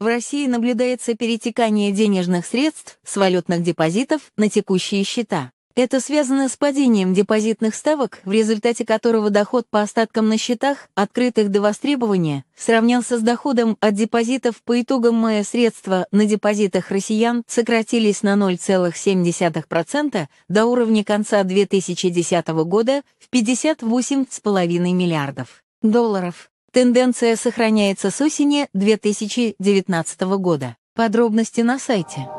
в России наблюдается перетекание денежных средств с валютных депозитов на текущие счета. Это связано с падением депозитных ставок, в результате которого доход по остаткам на счетах, открытых до востребования, сравнялся с доходом от депозитов по итогам мая средства на депозитах россиян сократились на 0,7% до уровня конца 2010 года в 58,5 миллиардов долларов. Тенденция сохраняется с осени 2019 года. Подробности на сайте.